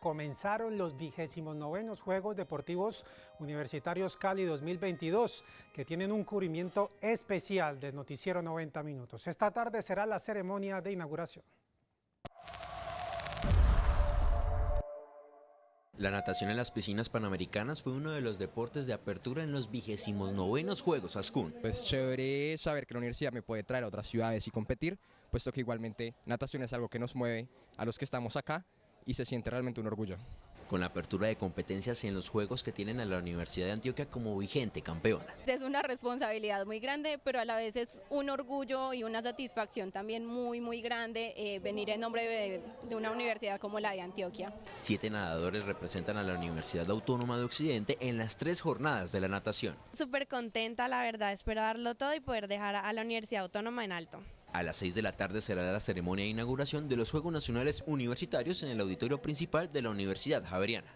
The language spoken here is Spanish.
comenzaron los vigésimos novenos Juegos Deportivos Universitarios Cali 2022, que tienen un cubrimiento especial del noticiero 90 Minutos. Esta tarde será la ceremonia de inauguración. La natación en las piscinas panamericanas fue uno de los deportes de apertura en los vigésimos novenos Juegos Ascun. Pues chévere saber que la universidad me puede traer a otras ciudades y competir, puesto que igualmente natación es algo que nos mueve a los que estamos acá y se siente realmente un orgullo. Con la apertura de competencias en los juegos que tienen a la Universidad de Antioquia como vigente campeona. Es una responsabilidad muy grande, pero a la vez es un orgullo y una satisfacción también muy, muy grande eh, venir en nombre de, de una universidad como la de Antioquia. Siete nadadores representan a la Universidad Autónoma de Occidente en las tres jornadas de la natación. Súper contenta, la verdad, espero darlo todo y poder dejar a la Universidad Autónoma en alto. A las 6 de la tarde será la ceremonia de inauguración de los Juegos Nacionales Universitarios en el auditorio principal de la Universidad Javeriana.